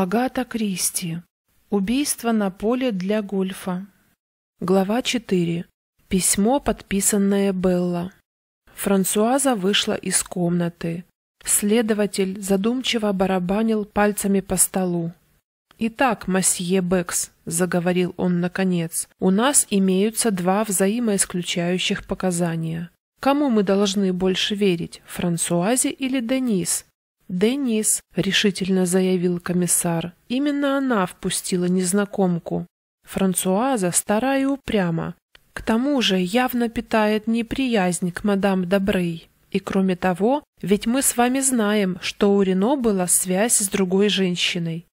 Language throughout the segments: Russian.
Агата Кристи. Убийство на поле для гольфа. Глава 4. Письмо, подписанное Белла. Франсуаза вышла из комнаты. Следователь задумчиво барабанил пальцами по столу. «Итак, масье Бэкс», — заговорил он наконец, — «у нас имеются два взаимоисключающих показания. Кому мы должны больше верить, Франсуазе или Денис?» «Денис», — решительно заявил комиссар, — «именно она впустила незнакомку. Франсуаза стара и упряма. К тому же явно питает неприязнь к мадам Добрей. И кроме того, ведь мы с вами знаем, что у Рено была связь с другой женщиной».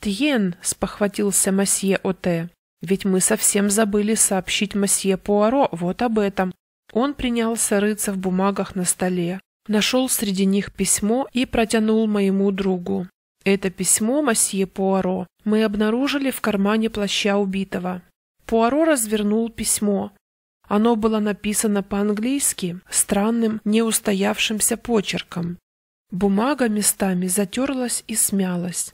«Тьен», — спохватился мосье Оте, — «ведь мы совсем забыли сообщить мосье Пуаро вот об этом». Он принялся рыться в бумагах на столе, нашел среди них письмо и протянул моему другу. Это письмо Масье Пуаро мы обнаружили в кармане плаща убитого. Пуаро развернул письмо. Оно было написано по-английски, странным, неустоявшимся почерком. Бумага местами затерлась и смялась.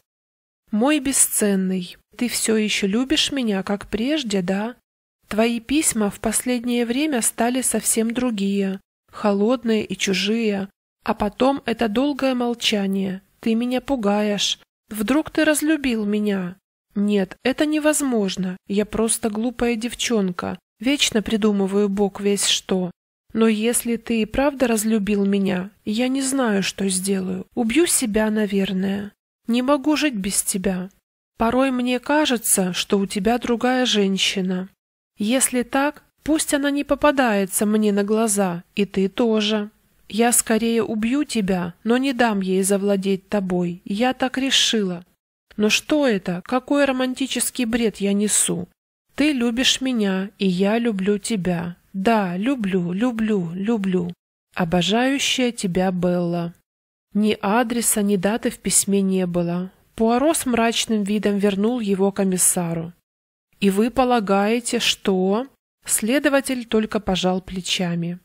«Мой бесценный, ты все еще любишь меня, как прежде, да? Твои письма в последнее время стали совсем другие холодные и чужие. А потом это долгое молчание. Ты меня пугаешь. Вдруг ты разлюбил меня? Нет, это невозможно. Я просто глупая девчонка. Вечно придумываю бог весь что. Но если ты и правда разлюбил меня, я не знаю, что сделаю. Убью себя, наверное. Не могу жить без тебя. Порой мне кажется, что у тебя другая женщина. Если так, Пусть она не попадается мне на глаза, и ты тоже. Я скорее убью тебя, но не дам ей завладеть тобой. Я так решила. Но что это? Какой романтический бред я несу? Ты любишь меня, и я люблю тебя. Да, люблю, люблю, люблю. Обожающая тебя Белла. Ни адреса, ни даты в письме не было. Пуаро с мрачным видом вернул его комиссару. И вы полагаете, что... Следователь только пожал плечами.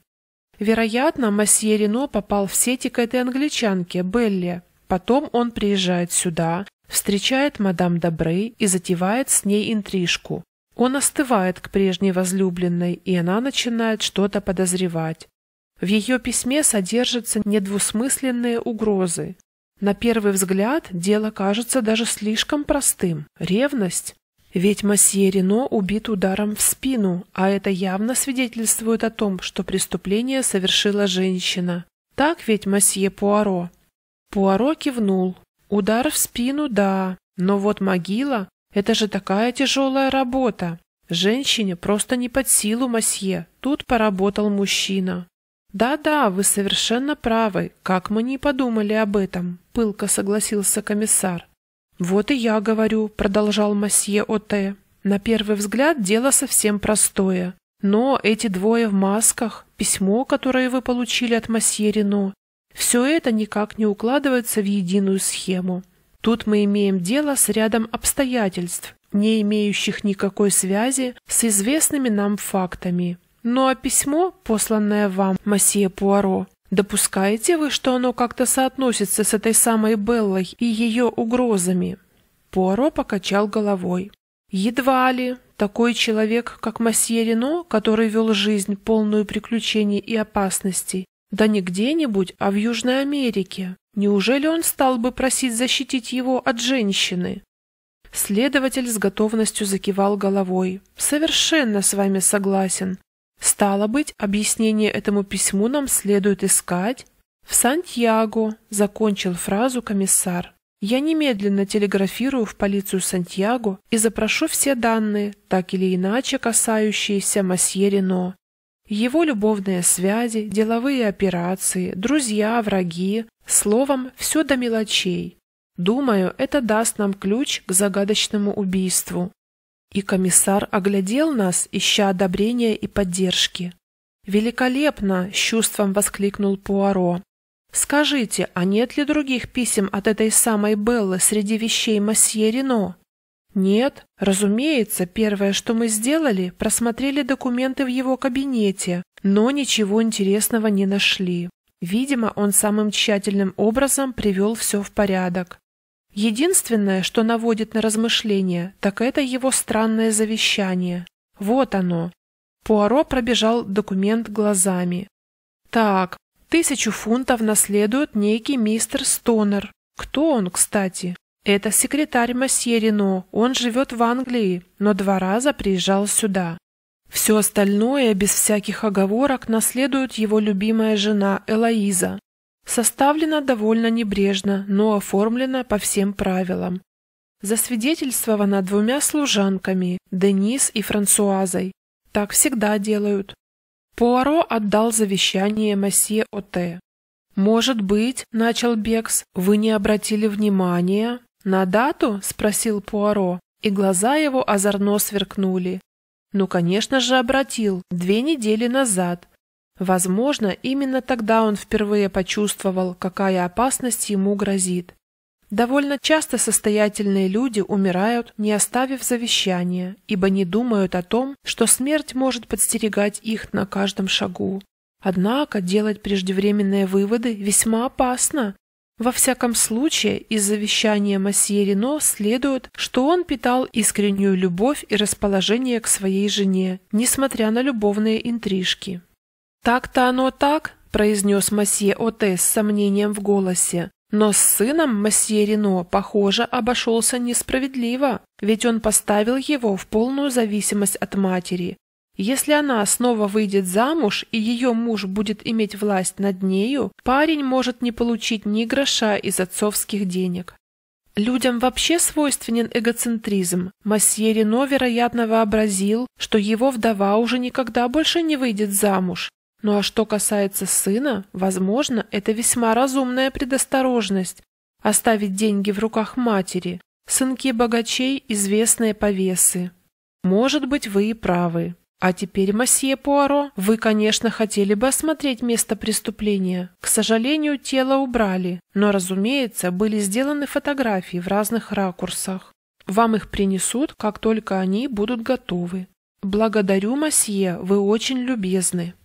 Вероятно, месье Рено попал в сети к этой англичанке, Белле. Потом он приезжает сюда, встречает мадам Добрей и затевает с ней интрижку. Он остывает к прежней возлюбленной, и она начинает что-то подозревать. В ее письме содержатся недвусмысленные угрозы. На первый взгляд дело кажется даже слишком простым. Ревность. Ведь мосье Рено убит ударом в спину, а это явно свидетельствует о том, что преступление совершила женщина. Так ведь мосье Пуаро? Пуаро кивнул. Удар в спину, да, но вот могила — это же такая тяжелая работа. Женщине просто не под силу мосье, тут поработал мужчина. «Да-да, вы совершенно правы, как мы не подумали об этом», — пылко согласился комиссар. «Вот и я говорю», — продолжал мосье Оте. «На первый взгляд дело совсем простое. Но эти двое в масках, письмо, которое вы получили от мосье Рено, все это никак не укладывается в единую схему. Тут мы имеем дело с рядом обстоятельств, не имеющих никакой связи с известными нам фактами. Ну а письмо, посланное вам, мосье Пуаро, Допускаете вы, что оно как-то соотносится с этой самой Беллой и ее угрозами? Пуаро покачал головой. Едва ли такой человек, как Масье Рено, который вел жизнь полную приключений и опасностей, да не где-нибудь, а в Южной Америке. Неужели он стал бы просить защитить его от женщины? Следователь с готовностью закивал головой. Совершенно с вами согласен. Стало быть, объяснение этому письму нам следует искать в Сантьяго, закончил фразу комиссар. Я немедленно телеграфирую в полицию Сантьяго и запрошу все данные, так или иначе касающиеся месье Рено. Его любовные связи, деловые операции, друзья, враги, словом, все до мелочей. Думаю, это даст нам ключ к загадочному убийству. И комиссар оглядел нас, ища одобрения и поддержки. «Великолепно!» — с чувством воскликнул Пуаро. «Скажите, а нет ли других писем от этой самой Беллы среди вещей Масье Рено?» «Нет. Разумеется, первое, что мы сделали, просмотрели документы в его кабинете, но ничего интересного не нашли. Видимо, он самым тщательным образом привел все в порядок. Единственное, что наводит на размышления, так это его странное завещание. Вот оно. Пуаро пробежал документ глазами. Так, тысячу фунтов наследует некий мистер Стонер. Кто он, кстати? Это секретарь Масье Рено, он живет в Англии, но два раза приезжал сюда. Все остальное, без всяких оговорок, наследует его любимая жена Элоиза, Составлено довольно небрежно, но оформлено по всем правилам. Засвидетельствовано двумя служанками, Денис и Франсуазой. Так всегда делают. Пуаро отдал завещание Масье Оте. «Может быть, — начал Бекс, — вы не обратили внимания?» «На дату?» — спросил Пуаро, и глаза его озорно сверкнули. «Ну, конечно же, обратил. Две недели назад. Возможно, именно тогда он впервые почувствовал, какая опасность ему грозит. Довольно часто состоятельные люди умирают, не оставив завещания, ибо не думают о том, что смерть может подстерегать их на каждом шагу. Однако делать преждевременные выводы весьма опасно. Во всяком случае, из завещания Масье Рено следует, что он питал искреннюю любовь и расположение к своей жене, несмотря на любовные интрижки. «Так-то оно так», — произнес мосье Оте с сомнением в голосе. Но с сыном мосье Рено, похоже, обошелся несправедливо, ведь он поставил его в полную зависимость от матери. Если она снова выйдет замуж и ее муж будет иметь власть над нею, парень может не получить ни гроша из отцовских денег. Людям вообще свойственен эгоцентризм. Масье Рено, вероятно, вообразил, что его вдова уже никогда больше не выйдет замуж, ну а что касается сына, возможно, это весьма разумная предосторожность – оставить деньги в руках матери, сынки богачей – известные повесы. Может быть, вы и правы. А теперь, месье Пуаро, вы, конечно, хотели бы осмотреть место преступления. К сожалению, тело убрали, но, разумеется, были сделаны фотографии в разных ракурсах. Вам их принесут, как только они будут готовы. Благодарю, месье, вы очень любезны.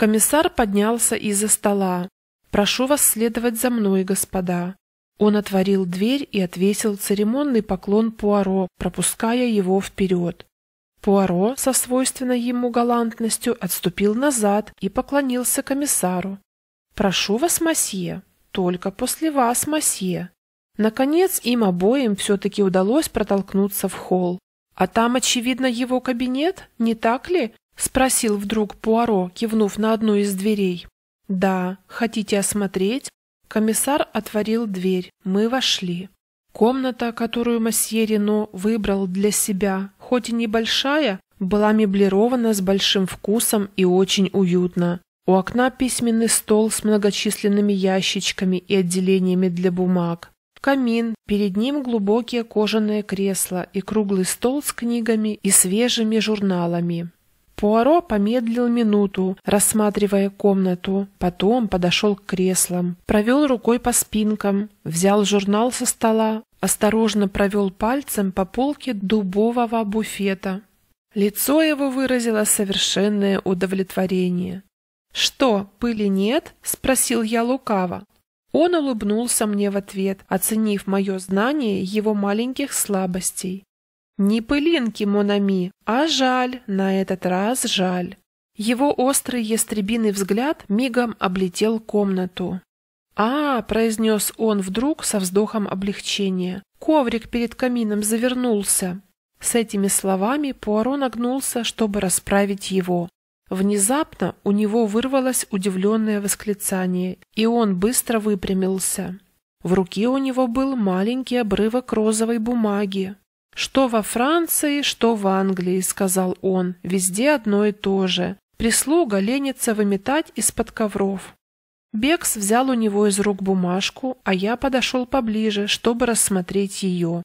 Комиссар поднялся из-за стола. «Прошу вас следовать за мной, господа». Он отворил дверь и отвесил церемонный поклон Пуаро, пропуская его вперед. Пуаро со свойственной ему галантностью отступил назад и поклонился комиссару. «Прошу вас, масье, только после вас, масье». Наконец, им обоим все-таки удалось протолкнуться в холл. А там, очевидно, его кабинет, не так ли? спросил вдруг Пуаро, кивнув на одну из дверей. Да, хотите осмотреть? Комиссар отворил дверь. Мы вошли. Комната, которую мосье Рено выбрал для себя, хоть и небольшая, была меблирована с большим вкусом и очень уютно. У окна письменный стол с многочисленными ящичками и отделениями для бумаг. Камин, перед ним глубокие кожаные кресла и круглый стол с книгами и свежими журналами. Пуаро помедлил минуту, рассматривая комнату, потом подошел к креслам, провел рукой по спинкам, взял журнал со стола, осторожно провел пальцем по полке дубового буфета. Лицо его выразило совершенное удовлетворение. «Что, пыли нет?» — спросил я лукаво. Он улыбнулся мне в ответ, оценив мое знание его маленьких слабостей. Не пылинки, Монами, а жаль, на этот раз жаль. Его острый ястребиный взгляд мигом облетел комнату. «А!» — произнес он вдруг со вздохом облегчения. «Коврик перед камином завернулся!» С этими словами Пуаро нагнулся, чтобы расправить его. Внезапно у него вырвалось удивленное восклицание, и он быстро выпрямился. В руке у него был маленький обрывок розовой бумаги. «Что во Франции, что в Англии», — сказал он, — «везде одно и то же. Прислуга ленится выметать из-под ковров». Бекс взял у него из рук бумажку, а я подошел поближе, чтобы рассмотреть ее.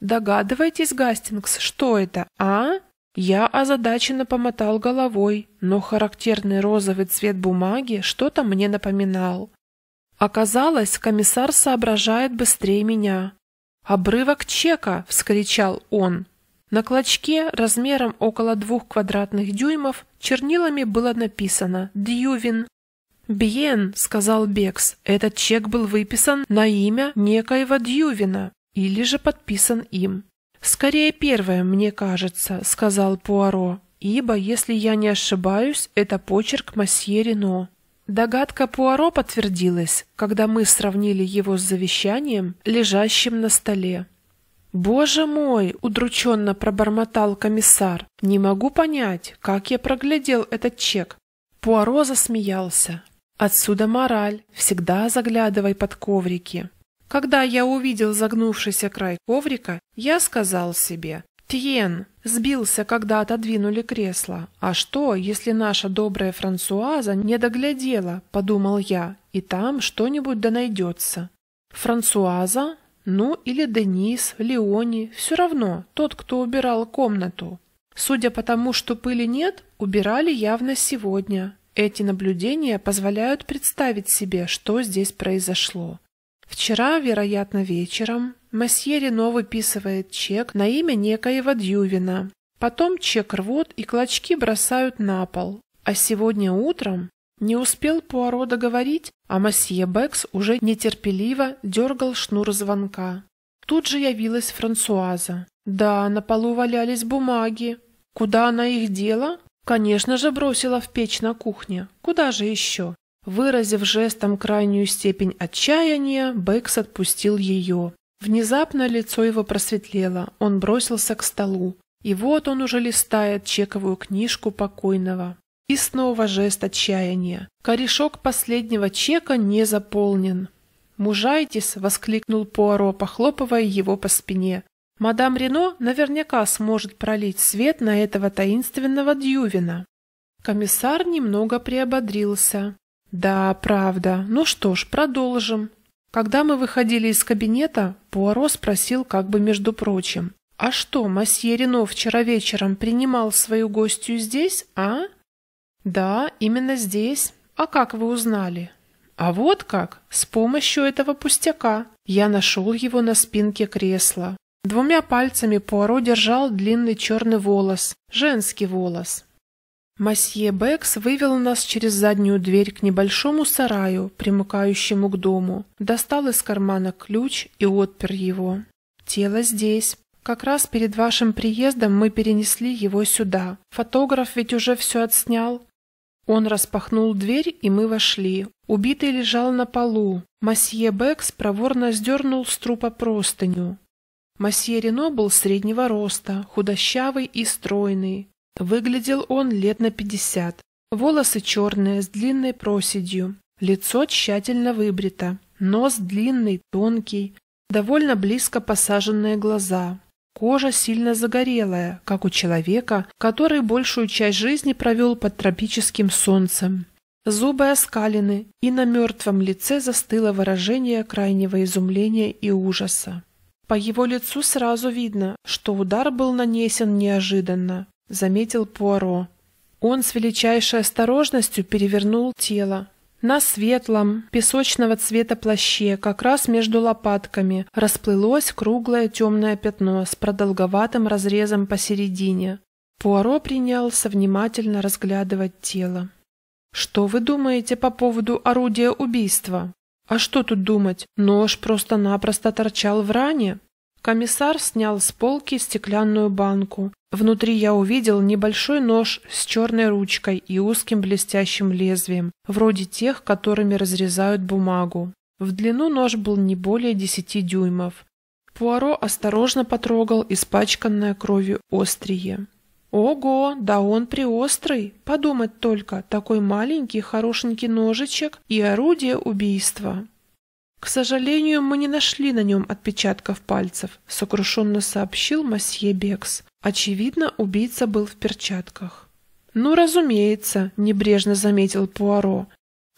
«Догадываетесь, Гастингс, что это, а?» Я озадаченно помотал головой, но характерный розовый цвет бумаги что-то мне напоминал. Оказалось, комиссар соображает быстрее меня. «Обрывок чека!» — вскричал он. На клочке размером около двух квадратных дюймов чернилами было написано «Дьювин». «Бьен», — сказал Бекс, — «этот чек был выписан на имя некоего Дьювина или же подписан им». «Скорее первое, мне кажется», — сказал Пуаро, «ибо, если я не ошибаюсь, это почерк Масье Рено». Догадка Пуаро подтвердилась, когда мы сравнили его с завещанием, лежащим на столе. «Боже мой!» — удрученно пробормотал комиссар. «Не могу понять, как я проглядел этот чек». Пуаро засмеялся. «Отсюда мораль. Всегда заглядывай под коврики». Когда я увидел загнувшийся край коврика, я сказал себе, Тьен сбился, когда отодвинули кресло. «А что, если наша добрая Франсуаза не доглядела?» — подумал я. «И там что-нибудь да найдется». «Франсуаза? Ну или Денис, Леони, все равно, тот, кто убирал комнату». Судя по тому, что пыли нет, убирали явно сегодня. Эти наблюдения позволяют представить себе, что здесь произошло. Вчера, вероятно, вечером Месье Рено выписывает чек на имя некоего Дювина. Потом чек рвут и клочки бросают на пол. А сегодня утром не успел Пуаро договорить, а месье Бэкс уже нетерпеливо дергал шнур звонка. Тут же явилась Франсуаза. Да, на полу валялись бумаги. Куда она их дела? Конечно же, бросила в печь на кухне. Куда же еще? Выразив жестом крайнюю степень отчаяния, Бэкс отпустил ее. Внезапно лицо его просветлело, он бросился к столу. И вот он уже листает чековую книжку покойного. И снова жест отчаяния. Корешок последнего чека не заполнен. «Мужайтесь!» — воскликнул Пуаро, похлопывая его по спине. «Мадам Рено наверняка сможет пролить свет на этого таинственного Дювина". Комиссар немного приободрился. «Да, правда. Ну что ж, продолжим. Когда мы выходили из кабинета, Пуаро спросил как бы между прочим. «А что, масье Рено вчера вечером принимал свою гостью здесь, а?» «Да, именно здесь. А как вы узнали?» «А вот как! С помощью этого пустяка!» Я нашел его на спинке кресла. Двумя пальцами Пуаро держал длинный черный волос, женский волос. Масье Бэкс вывел нас через заднюю дверь к небольшому сараю, примыкающему к дому, достал из кармана ключ и отпер его. «Тело здесь. Как раз перед вашим приездом мы перенесли его сюда. Фотограф ведь уже все отснял». Он распахнул дверь, и мы вошли. Убитый лежал на полу. Масье Бэкс проворно сдернул с трупа простыню. Масье Рено был среднего роста, худощавый и стройный. Выглядел он лет на пятьдесят. Волосы черные, с длинной проседью. Лицо тщательно выбрито. Нос длинный, тонкий. Довольно близко посаженные глаза. Кожа сильно загорелая, как у человека, который большую часть жизни провел под тропическим солнцем. Зубы оскалены, и на мертвом лице застыло выражение крайнего изумления и ужаса. По его лицу сразу видно, что удар был нанесен неожиданно, — заметил Пуаро. Он с величайшей осторожностью перевернул тело. На светлом, песочного цвета плаще, как раз между лопатками, расплылось круглое темное пятно с продолговатым разрезом посередине. Пуаро принялся внимательно разглядывать тело. «Что вы думаете по поводу орудия убийства?» «А что тут думать? Нож просто-напросто торчал в ране. Комиссар снял с полки стеклянную банку. Внутри я увидел небольшой нож с черной ручкой и узким блестящим лезвием, вроде тех, которыми разрезают бумагу. В длину нож был не более десяти дюймов. Пуаро осторожно потрогал испачканное кровью острие. «Ого, да он приострый! Подумать только, такой маленький хорошенький ножичек и орудие убийства!» «К сожалению, мы не нашли на нем отпечатков пальцев», — сокрушенно сообщил Масье Бекс. Очевидно, убийца был в перчатках. «Ну, разумеется», — небрежно заметил Пуаро.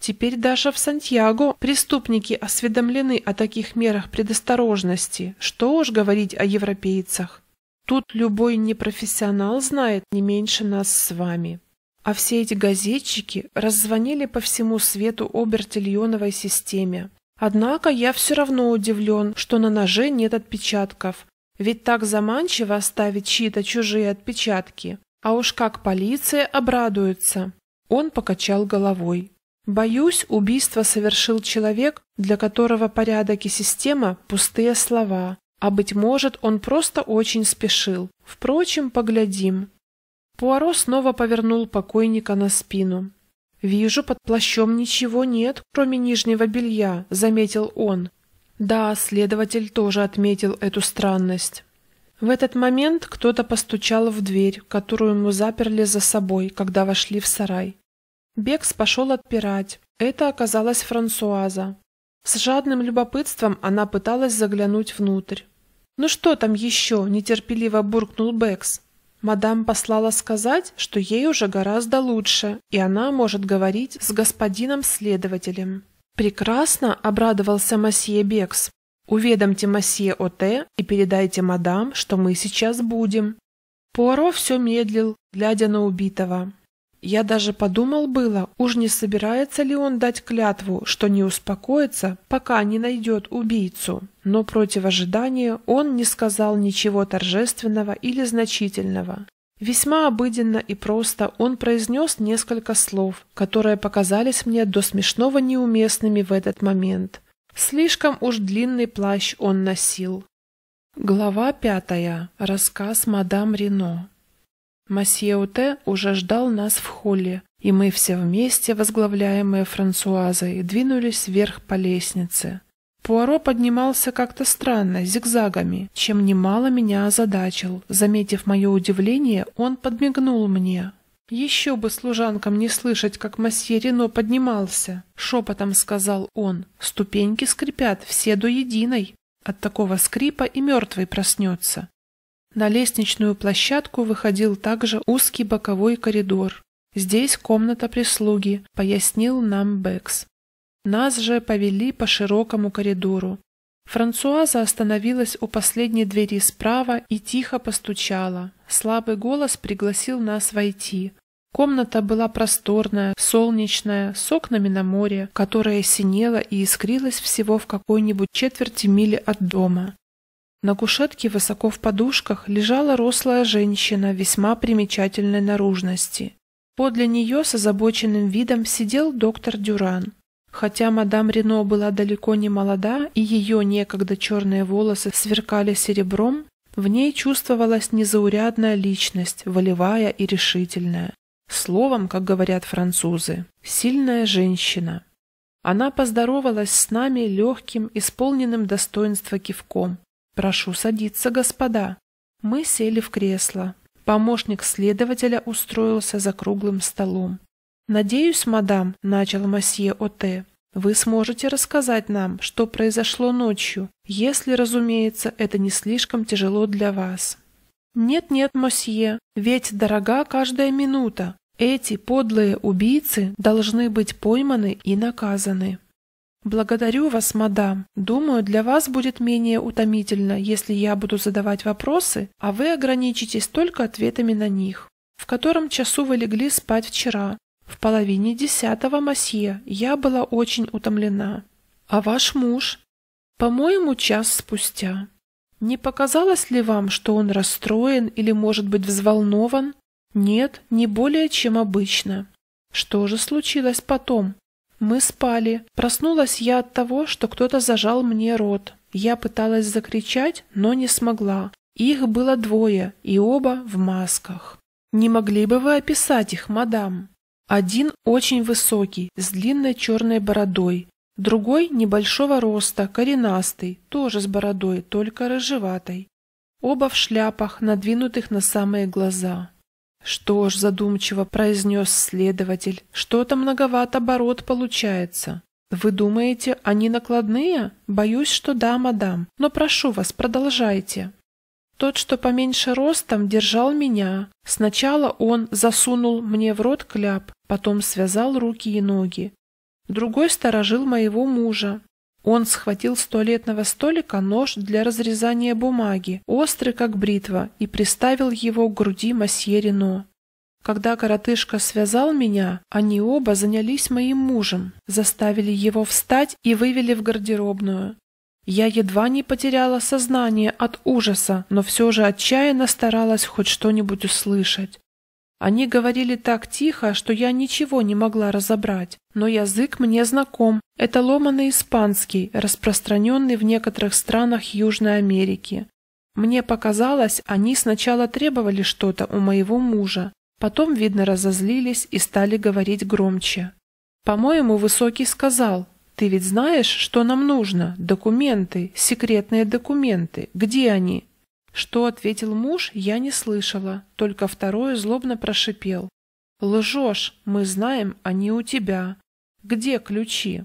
«Теперь даже в Сантьяго преступники осведомлены о таких мерах предосторожности. Что уж говорить о европейцах. Тут любой непрофессионал знает не меньше нас с вами». А все эти газетчики раззвонили по всему свету обертельоновой системе, Однако я все равно удивлен, что на ноже нет отпечатков. Ведь так заманчиво оставить чьи-то чужие отпечатки. А уж как полиция обрадуется. Он покачал головой. Боюсь, убийство совершил человек, для которого порядок и система – пустые слова. А быть может, он просто очень спешил. Впрочем, поглядим. Пуаро снова повернул покойника на спину. «Вижу, под плащом ничего нет, кроме нижнего белья», — заметил он. Да, следователь тоже отметил эту странность. В этот момент кто-то постучал в дверь, которую мы заперли за собой, когда вошли в сарай. Бекс пошел отпирать. Это оказалась Франсуаза. С жадным любопытством она пыталась заглянуть внутрь. «Ну что там еще?» – нетерпеливо буркнул Бекс. Мадам послала сказать, что ей уже гораздо лучше, и она может говорить с господином-следователем. «Прекрасно!» – обрадовался мосье Бекс. «Уведомьте мосье Оте и передайте мадам, что мы сейчас будем». Пуаро все медлил, глядя на убитого. Я даже подумал было, уж не собирается ли он дать клятву, что не успокоится, пока не найдет убийцу. Но против ожидания он не сказал ничего торжественного или значительного. Весьма обыденно и просто он произнес несколько слов, которые показались мне до смешного неуместными в этот момент. Слишком уж длинный плащ он носил. Глава пятая. Рассказ мадам Рено. Масье Уте уже ждал нас в холле, и мы все вместе, возглавляемые Франсуазой, двинулись вверх по лестнице. Пуаро поднимался как-то странно, зигзагами, чем немало меня озадачил. Заметив мое удивление, он подмигнул мне. «Еще бы служанкам не слышать, как масье Рено поднимался!» — шепотом сказал он. «Ступеньки скрипят, все до единой. От такого скрипа и мертвый проснется. На лестничную площадку выходил также узкий боковой коридор. «Здесь комната прислуги», — пояснил нам Бэкс. Нас же повели по широкому коридору. Франсуаза остановилась у последней двери справа и тихо постучала. Слабый голос пригласил нас войти. Комната была просторная, солнечная, с окнами на море, которое синело и искрилось всего в какой-нибудь четверти мили от дома. На кушетке высоко в подушках лежала рослая женщина весьма примечательной наружности. Подле нее с озабоченным видом сидел доктор Дюран. Хотя мадам Рено была далеко не молода, и ее некогда черные волосы сверкали серебром, в ней чувствовалась незаурядная личность, волевая и решительная. Словом, как говорят французы, сильная женщина. Она поздоровалась с нами легким, исполненным достоинства кивком, «Прошу садиться, господа». Мы сели в кресло. Помощник следователя устроился за круглым столом. «Надеюсь, мадам», — начал мосье Оте, — «вы сможете рассказать нам, что произошло ночью, если, разумеется, это не слишком тяжело для вас». «Нет-нет, мосье, ведь дорога каждая минута. Эти подлые убийцы должны быть пойманы и наказаны». «Благодарю вас, мадам. Думаю, для вас будет менее утомительно, если я буду задавать вопросы, а вы ограничитесь только ответами на них. В котором часу вы легли спать вчера? В половине десятого, масье. Я была очень утомлена. А ваш муж? По-моему, час спустя. Не показалось ли вам, что он расстроен или, может быть, взволнован? Нет, не более, чем обычно. Что же случилось потом?» Мы спали. Проснулась я от того, что кто-то зажал мне рот. Я пыталась закричать, но не смогла. Их было двое, и оба в масках. Не могли бы вы описать их, мадам? Один очень высокий, с длинной черной бородой. Другой небольшого роста, коренастый, тоже с бородой, только рыжеватой. Оба в шляпах, надвинутых на самые глаза. «Что ж», — задумчиво произнес следователь, — «что-то многовато оборот получается». «Вы думаете, они накладные? Боюсь, что да, мадам. Но прошу вас, продолжайте». Тот, что поменьше ростом, держал меня. Сначала он засунул мне в рот кляп, потом связал руки и ноги. Другой сторожил моего мужа. Он схватил с туалетного столика нож для разрезания бумаги, острый как бритва, и приставил его к груди мосье Рено. Когда коротышка связал меня, они оба занялись моим мужем, заставили его встать и вывели в гардеробную. Я едва не потеряла сознание от ужаса, но все же отчаянно старалась хоть что-нибудь услышать. Они говорили так тихо, что я ничего не могла разобрать, но язык мне знаком. Это ломаный испанский, распространенный в некоторых странах Южной Америки. Мне показалось, они сначала требовали что-то у моего мужа, потом, видно, разозлились и стали говорить громче. По-моему, Высокий сказал, «Ты ведь знаешь, что нам нужно? Документы, секретные документы. Где они?» Что ответил муж, я не слышала, только второй злобно прошипел. «Лжешь, мы знаем, они у тебя. Где ключи?»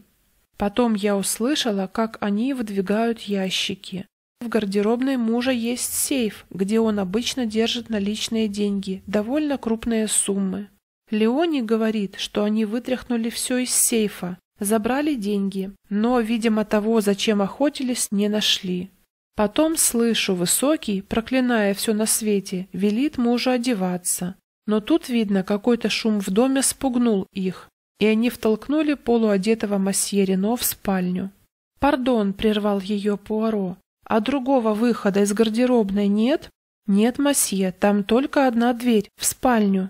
Потом я услышала, как они выдвигают ящики. В гардеробной мужа есть сейф, где он обычно держит наличные деньги, довольно крупные суммы. Леони говорит, что они вытряхнули все из сейфа, забрали деньги, но, видимо, того, зачем охотились, не нашли. Потом слышу, высокий, проклиная все на свете, велит мужу одеваться. Но тут, видно, какой-то шум в доме спугнул их, и они втолкнули полуодетого мосье Рено в спальню. «Пардон», — прервал ее Пуаро, — «а другого выхода из гардеробной нет?» «Нет, мосье, там только одна дверь, в спальню».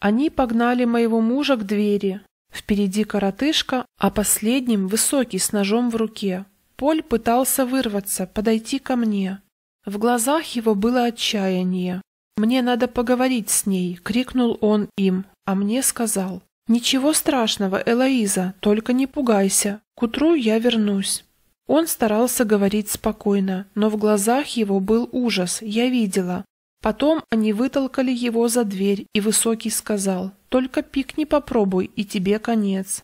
Они погнали моего мужа к двери. Впереди коротышка, а последним высокий с ножом в руке. Поль пытался вырваться, подойти ко мне. В глазах его было отчаяние. «Мне надо поговорить с ней», — крикнул он им, а мне сказал. «Ничего страшного, Элоиза, только не пугайся. К утру я вернусь». Он старался говорить спокойно, но в глазах его был ужас, я видела. Потом они вытолкали его за дверь, и Высокий сказал, «Только пик не попробуй, и тебе конец».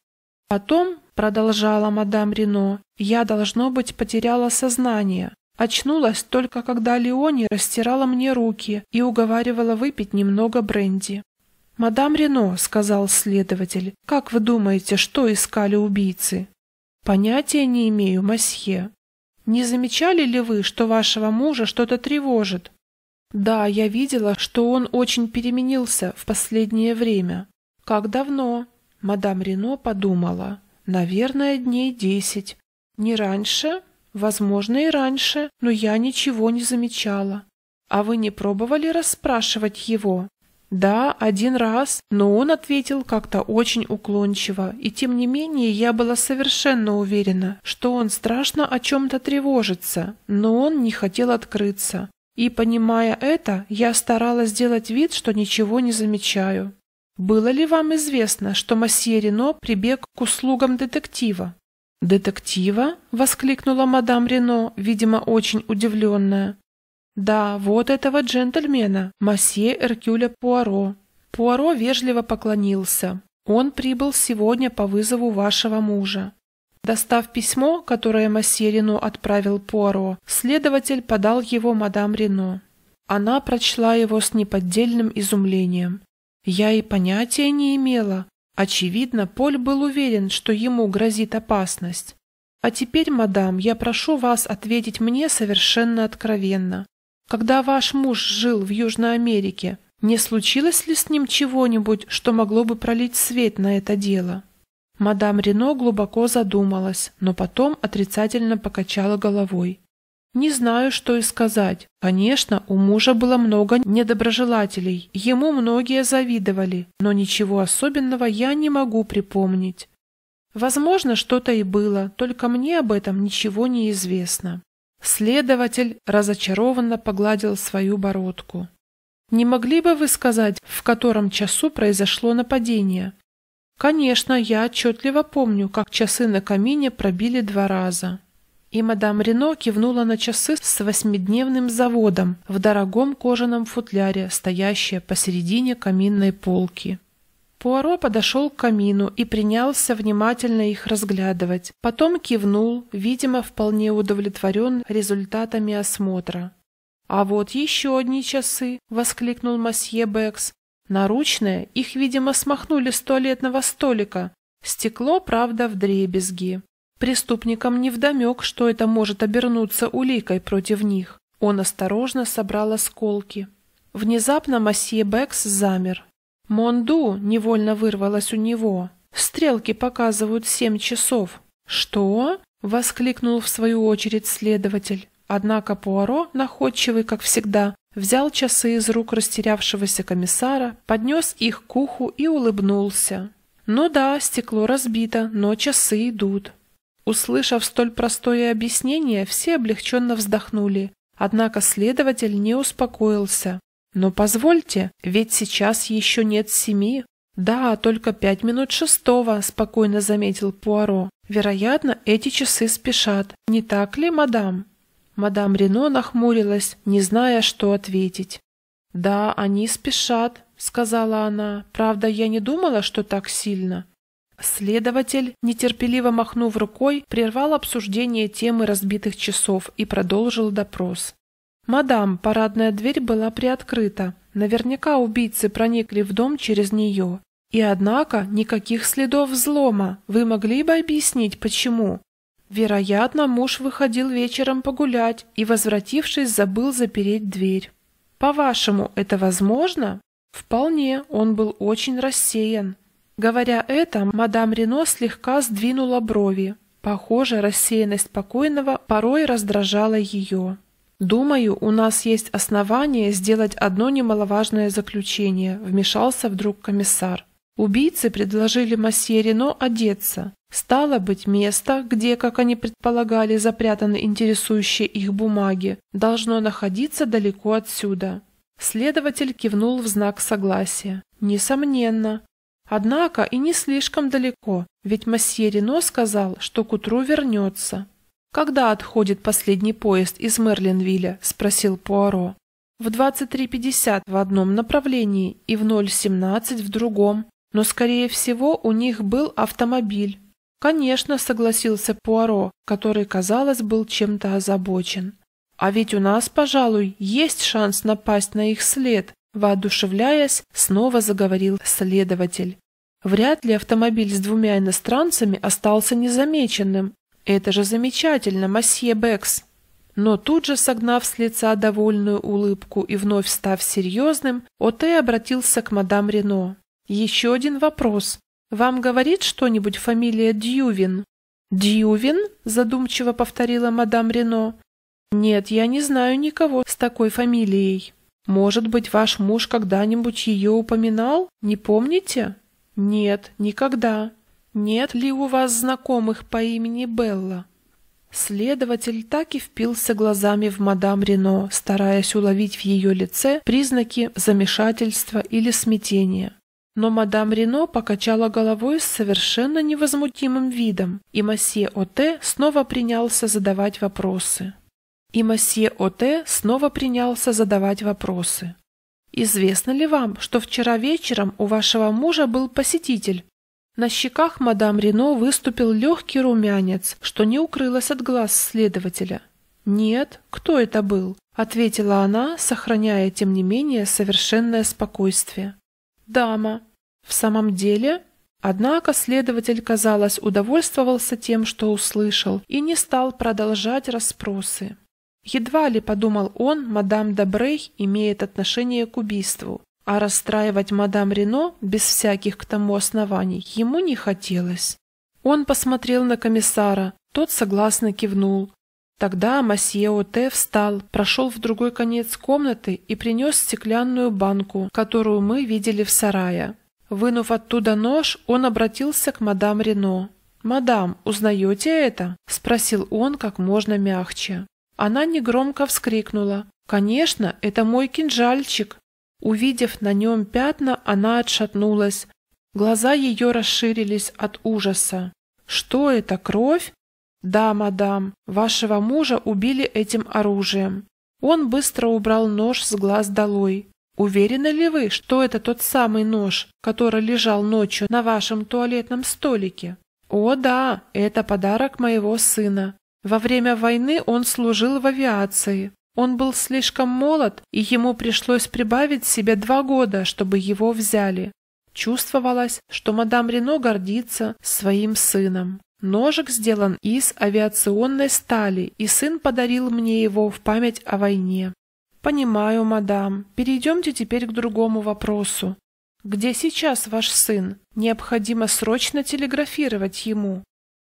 Потом продолжала мадам Рено, я, должно быть, потеряла сознание. Очнулась только когда Леони растирала мне руки и уговаривала выпить немного бренди. «Мадам Рено», — сказал следователь, — «как вы думаете, что искали убийцы?» «Понятия не имею, масье». «Не замечали ли вы, что вашего мужа что-то тревожит?» «Да, я видела, что он очень переменился в последнее время». «Как давно?» — мадам Рено подумала. Наверное, дней десять. Не раньше? Возможно, и раньше, но я ничего не замечала. А вы не пробовали расспрашивать его? Да, один раз, но он ответил как-то очень уклончиво, и тем не менее я была совершенно уверена, что он страшно о чем-то тревожится, но он не хотел открыться. И, понимая это, я старалась сделать вид, что ничего не замечаю. Было ли вам известно, что месье Рено прибег к услугам детектива? Детектива? воскликнула мадам Рено, видимо, очень удивленная. Да, вот этого джентльмена, месье Эркюля Пуаро. Пуаро вежливо поклонился. Он прибыл сегодня по вызову вашего мужа. Достав письмо, которое месье Рено отправил Пуаро, следователь подал его мадам Рено. Она прочла его с неподдельным изумлением. Я и понятия не имела. Очевидно, Поль был уверен, что ему грозит опасность. А теперь, мадам, я прошу вас ответить мне совершенно откровенно. Когда ваш муж жил в Южной Америке, не случилось ли с ним чего-нибудь, что могло бы пролить свет на это дело? Мадам Рено глубоко задумалась, но потом отрицательно покачала головой. Не знаю, что и сказать. Конечно, у мужа было много недоброжелателей, ему многие завидовали, но ничего особенного я не могу припомнить. Возможно, что-то и было, только мне об этом ничего не известно. Следователь разочарованно погладил свою бородку. «Не могли бы вы сказать, в котором часу произошло нападение?» «Конечно, я отчетливо помню, как часы на камине пробили два раза». И мадам Рено кивнула на часы с восьмидневным заводом в дорогом кожаном футляре, стоящее посередине каминной полки. Пуаро подошел к камину и принялся внимательно их разглядывать. Потом кивнул, видимо, вполне удовлетворен результатами осмотра. «А вот еще одни часы!» — воскликнул масье Бэкс. «Наручные, их, видимо, смахнули с туалетного столика. Стекло, правда, вдребезги. Преступникам невдомек, что это может обернуться уликой против них. Он осторожно собрал осколки. Внезапно Масье Бэкс замер. «Монду» невольно вырвалось у него. «Стрелки показывают семь часов». «Что?» — воскликнул в свою очередь следователь. Однако Пуаро, находчивый, как всегда, взял часы из рук растерявшегося комиссара, поднес их к уху и улыбнулся. «Ну да, стекло разбито, но часы идут». Услышав столь простое объяснение, все облегченно вздохнули. Однако следователь не успокоился. «Но позвольте, ведь сейчас еще нет семи». «Да, только пять минут шестого», — спокойно заметил Пуаро. «Вероятно, эти часы спешат. Не так ли, мадам?» Мадам Рено нахмурилась, не зная, что ответить. «Да, они спешат», — сказала она. «Правда, я не думала, что так сильно. Следователь, нетерпеливо махнув рукой, прервал обсуждение темы разбитых часов и продолжил допрос. «Мадам, парадная дверь была приоткрыта. Наверняка убийцы проникли в дом через нее. И однако никаких следов взлома. Вы могли бы объяснить, почему?» Вероятно, муж выходил вечером погулять и, возвратившись, забыл запереть дверь. «По-вашему, это возможно?» «Вполне, он был очень рассеян. Говоря это, мадам Рено слегка сдвинула брови. Похоже, рассеянность покойного порой раздражала ее. «Думаю, у нас есть основания сделать одно немаловажное заключение», – вмешался вдруг комиссар. Убийцы предложили Масье Рено одеться. Стало быть, место, где, как они предполагали, запрятаны интересующие их бумаги, должно находиться далеко отсюда. Следователь кивнул в знак согласия. Несомненно, Однако и не слишком далеко, ведь месье Рено сказал, что к утру вернется. «Когда отходит последний поезд из Мерлинвилля?» – спросил Пуаро. «В 23.50 в одном направлении и в 0.17 в другом, но, скорее всего, у них был автомобиль». «Конечно», – согласился Пуаро, который, казалось, был чем-то озабочен. «А ведь у нас, пожалуй, есть шанс напасть на их след, Воодушевляясь, снова заговорил следователь. Вряд ли автомобиль с двумя иностранцами остался незамеченным. Это же замечательно, масье Бэкс. Но тут же, согнав с лица довольную улыбку и вновь став серьезным, Оте обратился к мадам Рено. «Еще один вопрос. Вам говорит что-нибудь фамилия Дьювин?» «Дьювин?» – задумчиво повторила мадам Рено. «Нет, я не знаю никого с такой фамилией». Может быть, ваш муж когда-нибудь ее упоминал? Не помните? Нет, никогда. Нет ли у вас знакомых по имени Белла? Следователь так и впился глазами в мадам Рено, стараясь уловить в ее лице признаки замешательства или смятения. Но мадам Рено покачала головой с совершенно невозмутимым видом, и Массе Оте снова принялся задавать вопросы. И мосье Оте снова принялся задавать вопросы. «Известно ли вам, что вчера вечером у вашего мужа был посетитель?» На щеках мадам Рено выступил легкий румянец, что не укрылось от глаз следователя. «Нет, кто это был?» — ответила она, сохраняя, тем не менее, совершенное спокойствие. «Дама. В самом деле?» Однако следователь, казалось, удовольствовался тем, что услышал, и не стал продолжать расспросы. Едва ли, подумал он, мадам Добрей имеет отношение к убийству. А расстраивать мадам Рено без всяких к тому оснований ему не хотелось. Он посмотрел на комиссара, тот согласно кивнул. Тогда мосье Оте встал, прошел в другой конец комнаты и принес стеклянную банку, которую мы видели в сарае. Вынув оттуда нож, он обратился к мадам Рено. «Мадам, узнаете это?» – спросил он как можно мягче. Она негромко вскрикнула. «Конечно, это мой кинжальчик!» Увидев на нем пятна, она отшатнулась. Глаза ее расширились от ужаса. «Что это, кровь?» «Да, мадам, вашего мужа убили этим оружием». Он быстро убрал нож с глаз долой. «Уверены ли вы, что это тот самый нож, который лежал ночью на вашем туалетном столике?» «О да, это подарок моего сына. Во время войны он служил в авиации. Он был слишком молод, и ему пришлось прибавить себе два года, чтобы его взяли. Чувствовалось, что мадам Рено гордится своим сыном. Ножик сделан из авиационной стали, и сын подарил мне его в память о войне. Понимаю, мадам. Перейдемте теперь к другому вопросу. Где сейчас ваш сын? Необходимо срочно телеграфировать ему.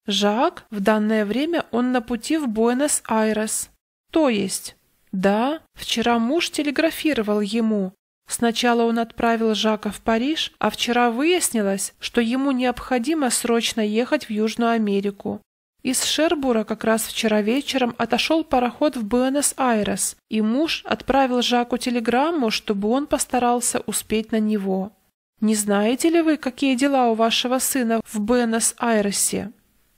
Жак, в данное время он на пути в Буэнос-Айрес. То есть? Да, вчера муж телеграфировал ему. Сначала он отправил Жака в Париж, а вчера выяснилось, что ему необходимо срочно ехать в Южную Америку. Из Шербура как раз вчера вечером отошел пароход в Буэнос-Айрес, и муж отправил Жаку телеграмму, чтобы он постарался успеть на него. «Не знаете ли вы, какие дела у вашего сына в Буэнос-Айресе?»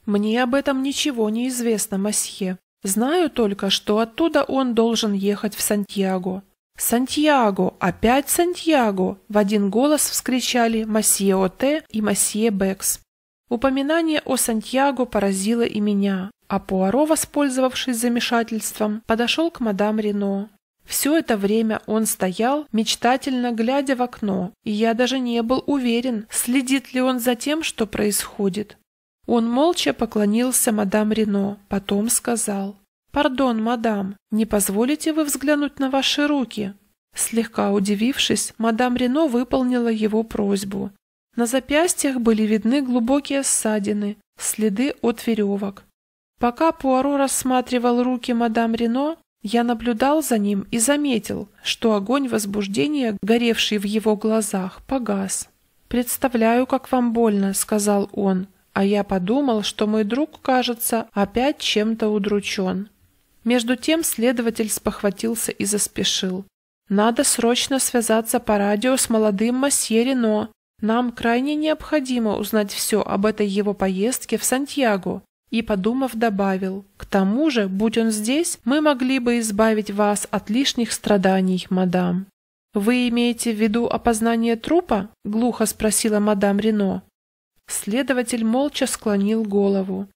Мне об этом ничего не известно, Масье. Знаю только, что оттуда он должен ехать в Сантьяго. «Сантьяго! Опять Сантьяго!» – в один голос вскричали Масье Оте и Масье Бекс. Упоминание о Сантьяго поразило и меня, а Пуаро, воспользовавшись замешательством, подошел к мадам Рено. Все это время он стоял, мечтательно глядя в окно, и я даже не был уверен, следит ли он за тем, что происходит. Он молча поклонился мадам Рено, потом сказал. «Пардон, мадам, не позволите вы взглянуть на ваши руки?» Слегка удивившись, мадам Рено выполнила его просьбу. На запястьях были видны глубокие ссадины, следы от веревок. Пока Пуаро рассматривал руки мадам Рено, я наблюдал за ним и заметил, что огонь возбуждения, горевший в его глазах, погас. «Представляю, как вам больно», — сказал он, а я подумал, что мой друг, кажется, опять чем-то удручен. Между тем следователь спохватился и заспешил. «Надо срочно связаться по радио с молодым масье Рено. Нам крайне необходимо узнать все об этой его поездке в Сантьяго». И, подумав, добавил, «К тому же, будь он здесь, мы могли бы избавить вас от лишних страданий, мадам». «Вы имеете в виду опознание трупа?» – глухо спросила мадам Рено. Следователь молча склонил голову.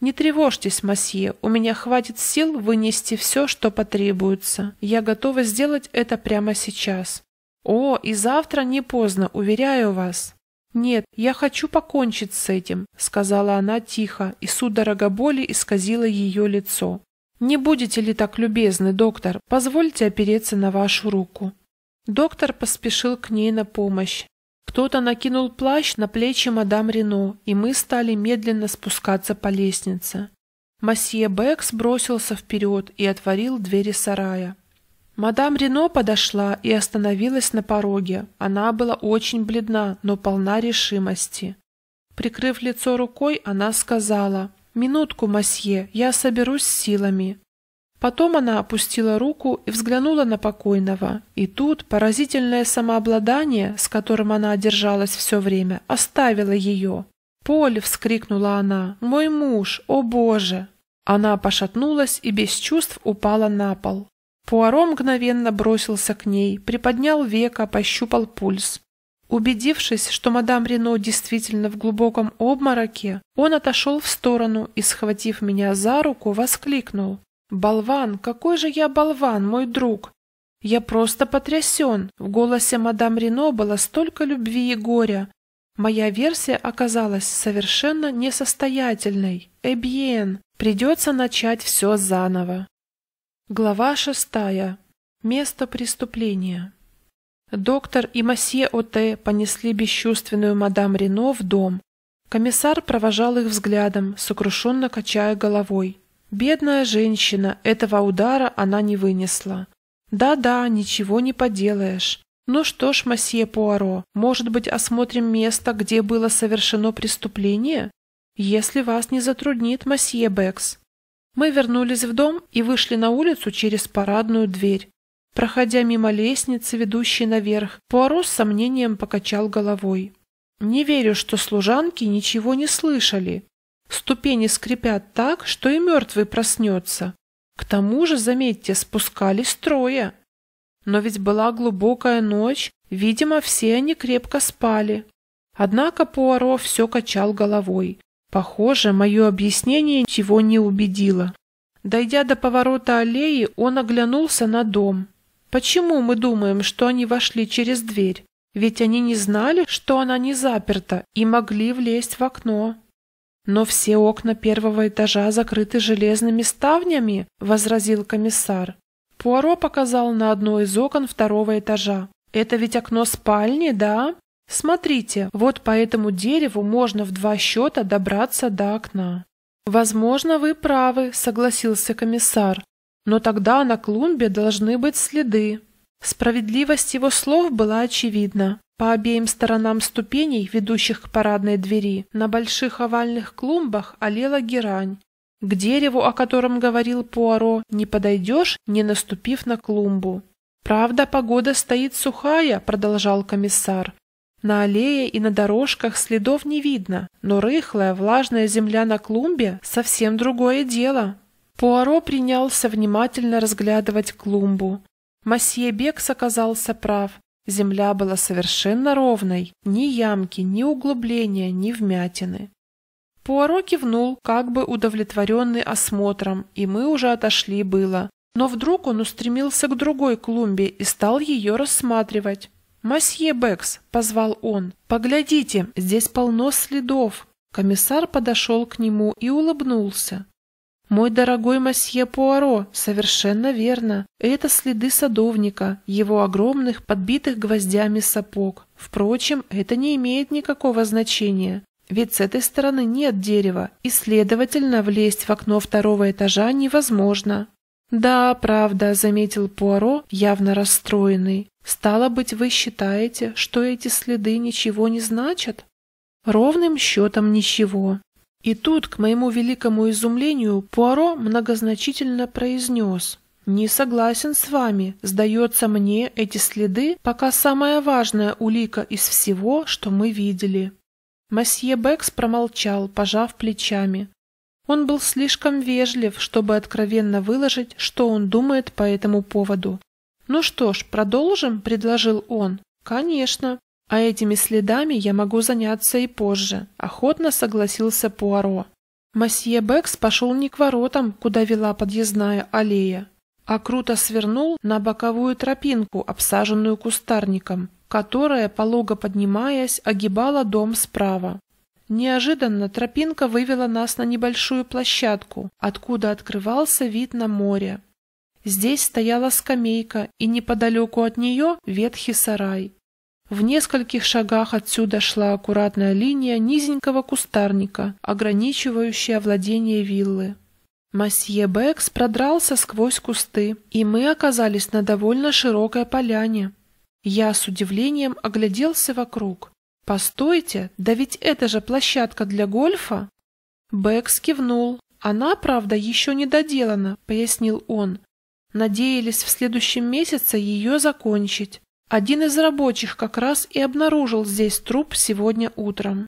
«Не тревожьтесь, масье, у меня хватит сил вынести все, что потребуется. Я готова сделать это прямо сейчас. О, и завтра не поздно, уверяю вас». «Нет, я хочу покончить с этим», — сказала она тихо, и судорога боли исказила ее лицо. «Не будете ли так любезны, доктор? Позвольте опереться на вашу руку». Доктор поспешил к ней на помощь. Кто-то накинул плащ на плечи мадам Рено, и мы стали медленно спускаться по лестнице. Масье Бэкс сбросился вперед и отворил двери сарая. Мадам Рено подошла и остановилась на пороге. Она была очень бледна, но полна решимости. Прикрыв лицо рукой, она сказала, «Минутку, масье, я соберусь с силами. Потом она опустила руку и взглянула на покойного. И тут поразительное самообладание, с которым она держалась все время, оставило ее. «Поль!» — вскрикнула она. «Мой муж! О боже!» Она пошатнулась и без чувств упала на пол. Пуаро мгновенно бросился к ней, приподнял века, пощупал пульс. Убедившись, что мадам Рено действительно в глубоком обмороке, он отошел в сторону и, схватив меня за руку, воскликнул. «Болван! Какой же я болван, мой друг! Я просто потрясен!» В голосе мадам Рено было столько любви и горя. Моя версия оказалась совершенно несостоятельной. Эбьен, придется начать все заново. Глава шестая. Место преступления. Доктор и масье Оте понесли бесчувственную мадам Рено в дом. Комиссар провожал их взглядом, сокрушенно качая головой. Бедная женщина, этого удара она не вынесла. Да-да, ничего не поделаешь. Ну что ж, мосье Пуаро, может быть, осмотрим место, где было совершено преступление? Если вас не затруднит, мосье Бэкс. Мы вернулись в дом и вышли на улицу через парадную дверь. Проходя мимо лестницы, ведущей наверх, Пуаро с сомнением покачал головой. «Не верю, что служанки ничего не слышали. Ступени скрипят так, что и мертвый проснется. К тому же, заметьте, спускались трое. Но ведь была глубокая ночь, видимо, все они крепко спали. Однако Пуаро все качал головой. Похоже, мое объяснение ничего не убедило. Дойдя до поворота аллеи, он оглянулся на дом. Почему мы думаем, что они вошли через дверь? Ведь они не знали, что она не заперта, и могли влезть в окно. Но все окна первого этажа закрыты железными ставнями, возразил комиссар. Пуаро показал на одно из окон второго этажа. Это ведь окно спальни, да? Смотрите, вот по этому дереву можно в два счета добраться до окна. Возможно, вы правы, согласился комиссар. Но тогда на клумбе должны быть следы. Справедливость его слов была очевидна. По обеим сторонам ступеней, ведущих к парадной двери, на больших овальных клумбах олела герань. К дереву, о котором говорил Пуаро, не подойдешь, не наступив на клумбу. «Правда, погода стоит сухая», — продолжал комиссар. «На аллее и на дорожках следов не видно, но рыхлая, влажная земля на клумбе — совсем другое дело». Пуаро принялся внимательно разглядывать клумбу. Масье Бекс оказался прав. Земля была совершенно ровной, ни ямки, ни углубления, ни вмятины. Пуаро кивнул, как бы удовлетворенный осмотром, и мы уже отошли было. Но вдруг он устремился к другой клумбе и стал ее рассматривать. «Масье Бэкс», — позвал он, — «поглядите, здесь полно следов». Комиссар подошел к нему и улыбнулся. Мой дорогой мосье Пуаро, совершенно верно. Это следы садовника, его огромных, подбитых гвоздями сапог. Впрочем, это не имеет никакого значения. Ведь с этой стороны нет дерева, и, следовательно, влезть в окно второго этажа невозможно. «Да, правда», — заметил Пуаро, явно расстроенный. «Стало быть, вы считаете, что эти следы ничего не значат?» «Ровным счетом ничего. И тут, к моему великому изумлению, Пуаро многозначительно произнес. «Не согласен с вами. Сдается мне, эти следы пока самая важная улика из всего, что мы видели». Масье Бэкс промолчал, пожав плечами. Он был слишком вежлив, чтобы откровенно выложить, что он думает по этому поводу. «Ну что ж, продолжим?» – предложил он. «Конечно». «А этими следами я могу заняться и позже», — охотно согласился Пуаро. Масье Бэкс пошел не к воротам, куда вела подъездная аллея, а круто свернул на боковую тропинку, обсаженную кустарником, которая, полого поднимаясь, огибала дом справа. Неожиданно тропинка вывела нас на небольшую площадку, откуда открывался вид на море. Здесь стояла скамейка, и неподалеку от нее ветхий сарай. В нескольких шагах отсюда шла аккуратная линия низенького кустарника, ограничивающая владение виллы. Масье Бэкс продрался сквозь кусты, и мы оказались на довольно широкой поляне. Я с удивлением огляделся вокруг. «Постойте, да ведь это же площадка для гольфа!» Бэкс кивнул. «Она, правда, еще не доделана», — пояснил он. «Надеялись в следующем месяце ее закончить. Один из рабочих как раз и обнаружил здесь труп сегодня утром.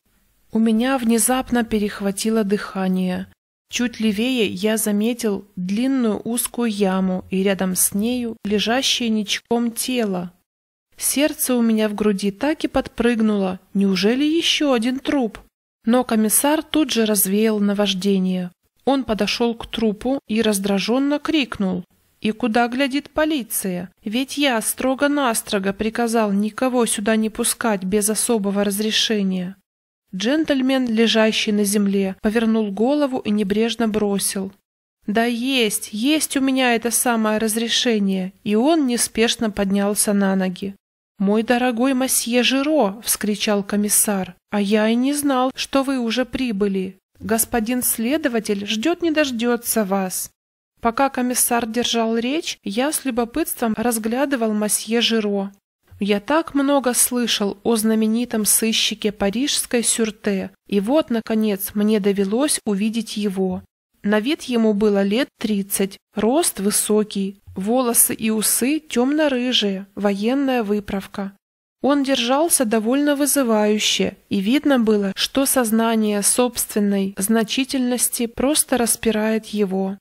У меня внезапно перехватило дыхание. Чуть левее я заметил длинную узкую яму и рядом с нею лежащее ничком тело. Сердце у меня в груди так и подпрыгнуло. Неужели еще один труп? Но комиссар тут же развеял наваждение. Он подошел к трупу и раздраженно крикнул. И куда глядит полиция? Ведь я строго-настрого приказал никого сюда не пускать без особого разрешения. Джентльмен, лежащий на земле, повернул голову и небрежно бросил. «Да есть, есть у меня это самое разрешение!» И он неспешно поднялся на ноги. «Мой дорогой мосье Жиро!» — вскричал комиссар. «А я и не знал, что вы уже прибыли. Господин следователь ждет не дождется вас. Пока комиссар держал речь, я с любопытством разглядывал масье Жиро. Я так много слышал о знаменитом сыщике парижской сюрте, и вот, наконец, мне довелось увидеть его. На вид ему было лет тридцать, рост высокий, волосы и усы темно-рыжие, военная выправка. Он держался довольно вызывающе, и видно было, что сознание собственной значительности просто распирает его.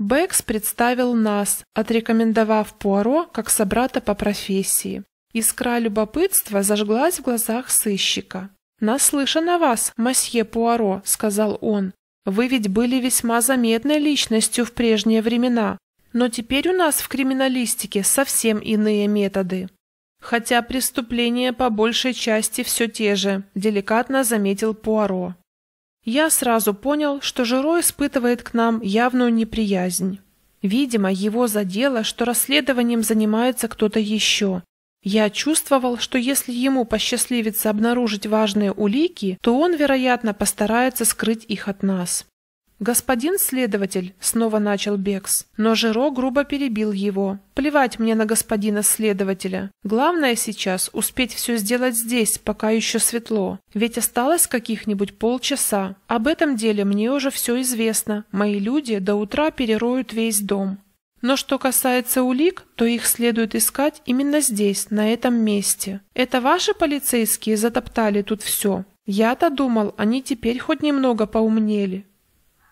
Бэкс представил нас, отрекомендовав Пуаро как собрата по профессии. Искра любопытства зажглась в глазах сыщика. «Наслышан о вас, масье Пуаро», — сказал он. «Вы ведь были весьма заметной личностью в прежние времена, но теперь у нас в криминалистике совсем иные методы». «Хотя преступления по большей части все те же», — деликатно заметил Пуаро. Я сразу понял, что Жиро испытывает к нам явную неприязнь. Видимо, его задело, что расследованием занимается кто-то еще. Я чувствовал, что если ему посчастливится обнаружить важные улики, то он, вероятно, постарается скрыть их от нас. «Господин следователь», — снова начал Бекс, но Жиро грубо перебил его. «Плевать мне на господина следователя. Главное сейчас успеть все сделать здесь, пока еще светло. Ведь осталось каких-нибудь полчаса. Об этом деле мне уже все известно. Мои люди до утра перероют весь дом». Но что касается улик, то их следует искать именно здесь, на этом месте. Это ваши полицейские затоптали тут все? Я-то думал, они теперь хоть немного поумнели.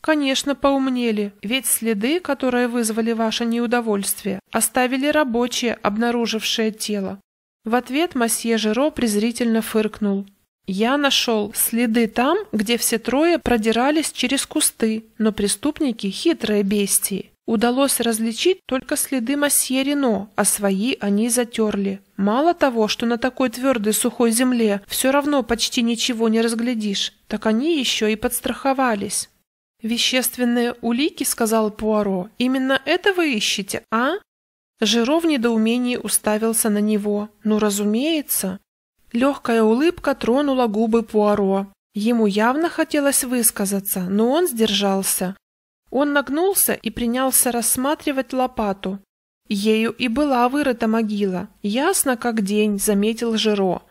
Конечно, поумнели, ведь следы, которые вызвали ваше неудовольствие, оставили рабочие, обнаружившие тело. В ответ мосье Жиро презрительно фыркнул. Я нашел следы там, где все трое продирались через кусты, но преступники — хитрые бестии. Удалось различить только следы мосье Рено, а свои они затерли. Мало того, что на такой твердой сухой земле все равно почти ничего не разглядишь, так они еще и подстраховались. «Вещественные улики», — сказал Пуаро, — «именно это вы ищете, а?» Жиро в недоумении уставился на него. «Ну, разумеется». Легкая улыбка тронула губы Пуаро. Ему явно хотелось высказаться, но он сдержался. Он нагнулся и принялся рассматривать лопату. Ею и была вырыта могила. Ясно, как день, заметил Жиро.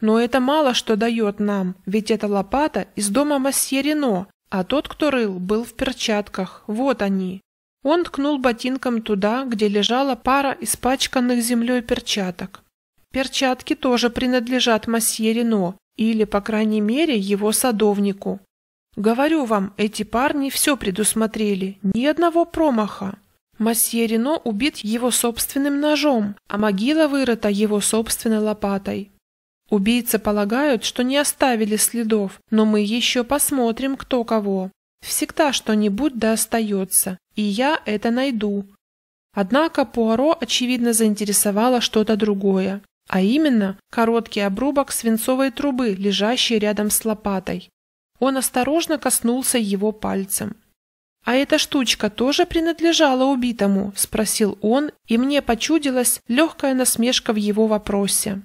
Но это мало что дает нам, ведь эта лопата из дома Массерино. А тот, кто рыл, был в перчатках. Вот они. Он ткнул ботинком туда, где лежала пара испачканных землей перчаток. Перчатки тоже принадлежат масье Рено, или, по крайней мере, его садовнику. Говорю вам, эти парни все предусмотрели, ни одного промаха. Масье Рено убит его собственным ножом, а могила вырыта его собственной лопатой. Убийцы полагают, что не оставили следов, но мы еще посмотрим, кто кого. Всегда что-нибудь да остается, и я это найду. Однако Пуаро, очевидно, заинтересовало что-то другое, а именно короткий обрубок свинцовой трубы, лежащий рядом с лопатой. Он осторожно коснулся его пальцем. «А эта штучка тоже принадлежала убитому?» – спросил он, и мне почудилась легкая насмешка в его вопросе.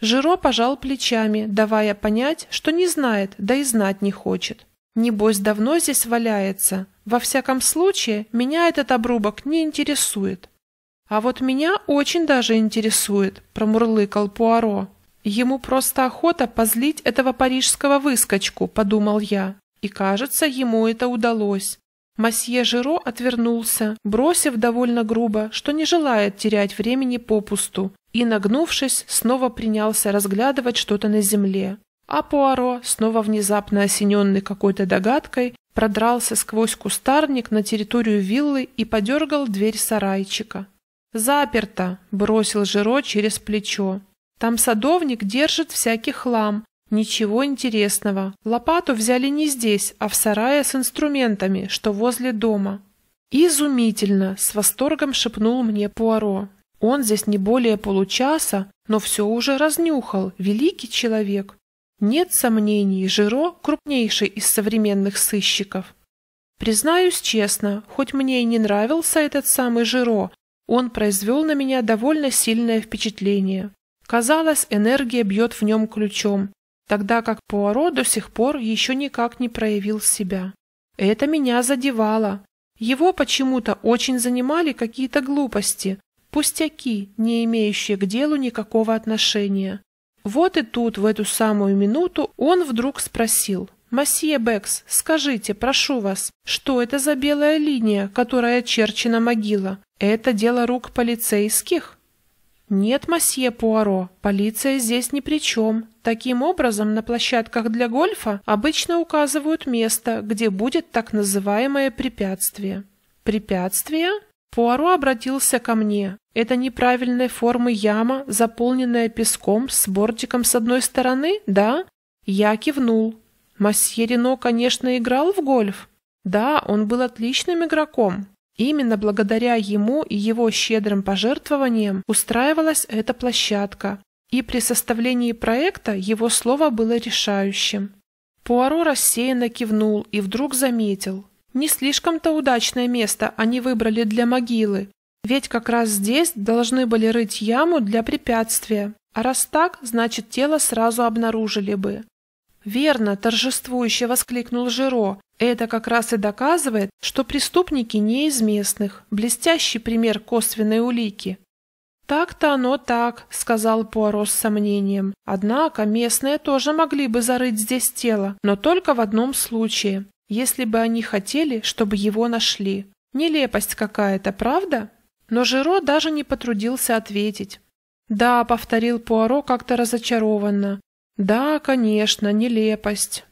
Жиро пожал плечами, давая понять, что не знает, да и знать не хочет. «Небось, давно здесь валяется. Во всяком случае, меня этот обрубок не интересует». «А вот меня очень даже интересует», — промурлыкал Пуаро. «Ему просто охота позлить этого парижского выскочку», — подумал я. И, кажется, ему это удалось. Масье Жиро отвернулся, бросив довольно грубо, что не желает терять времени попусту, и, нагнувшись, снова принялся разглядывать что-то на земле. А Пуаро, снова внезапно осененный какой-то догадкой, продрался сквозь кустарник на территорию виллы и подергал дверь сарайчика. «Заперто!» – бросил Жиро через плечо. «Там садовник держит всякий хлам, Ничего интересного. Лопату взяли не здесь, а в сарае с инструментами, что возле дома. «Изумительно!» — с восторгом шепнул мне Пуаро. «Он здесь не более получаса, но все уже разнюхал. Великий человек!» Нет сомнений, Жиро — крупнейший из современных сыщиков. Признаюсь честно, хоть мне и не нравился этот самый Жиро, он произвел на меня довольно сильное впечатление. Казалось, энергия бьет в нем ключом, тогда как Пуаро до сих пор еще никак не проявил себя. Это меня задевало. Его почему-то очень занимали какие-то глупости, пустяки, не имеющие к делу никакого отношения. Вот и тут, в эту самую минуту, он вдруг спросил. «Масье Бекс, скажите, прошу вас, что это за белая линия, которая очерчена могила? Это дело рук полицейских?» «Нет, мосье Пуаро, полиция здесь ни при чем. Таким образом, на площадках для гольфа обычно указывают место, где будет так называемое препятствие». «Препятствие?» Пуаро обратился ко мне. «Это неправильной формы яма, заполненная песком с бортиком с одной стороны, да?» Я кивнул. «Мосье Рено, конечно, играл в гольф?» «Да, он был отличным игроком именно благодаря ему и его щедрым пожертвованиям устраивалась эта площадка, и при составлении проекта его слово было решающим. Пуаро рассеянно кивнул и вдруг заметил. Не слишком-то удачное место они выбрали для могилы, ведь как раз здесь должны были рыть яму для препятствия, а раз так, значит тело сразу обнаружили бы. «Верно!» – торжествующе воскликнул Жиро. «Это как раз и доказывает, что преступники не из местных. Блестящий пример косвенной улики». «Так-то оно так», — сказал Пуаро с сомнением. «Однако местные тоже могли бы зарыть здесь тело, но только в одном случае, если бы они хотели, чтобы его нашли. Нелепость какая-то, правда?» Но Жиро даже не потрудился ответить. «Да», — повторил Пуаро как-то разочарованно, да, конечно, нелепость.